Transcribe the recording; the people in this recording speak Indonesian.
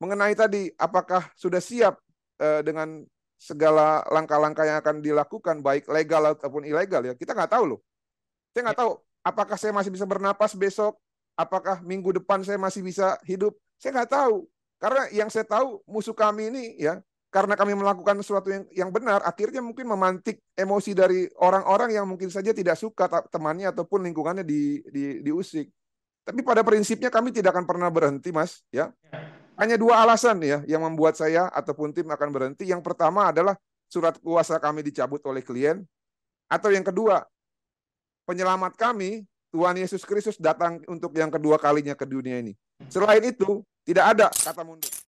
mengenai tadi apakah sudah siap uh, dengan segala langkah-langkah yang akan dilakukan baik legal ataupun ilegal ya kita nggak tahu loh saya nggak ya. tahu apakah saya masih bisa bernapas besok apakah minggu depan saya masih bisa hidup saya nggak tahu karena yang saya tahu musuh kami ini ya karena kami melakukan sesuatu yang yang benar akhirnya mungkin memantik emosi dari orang-orang yang mungkin saja tidak suka temannya ataupun lingkungannya di, di diusik tapi pada prinsipnya kami tidak akan pernah berhenti mas ya, ya. Hanya dua alasan ya yang membuat saya ataupun tim akan berhenti. Yang pertama adalah surat kuasa kami dicabut oleh klien. Atau yang kedua, penyelamat kami Tuhan Yesus Kristus datang untuk yang kedua kalinya ke dunia ini. Selain itu, tidak ada kata mundur.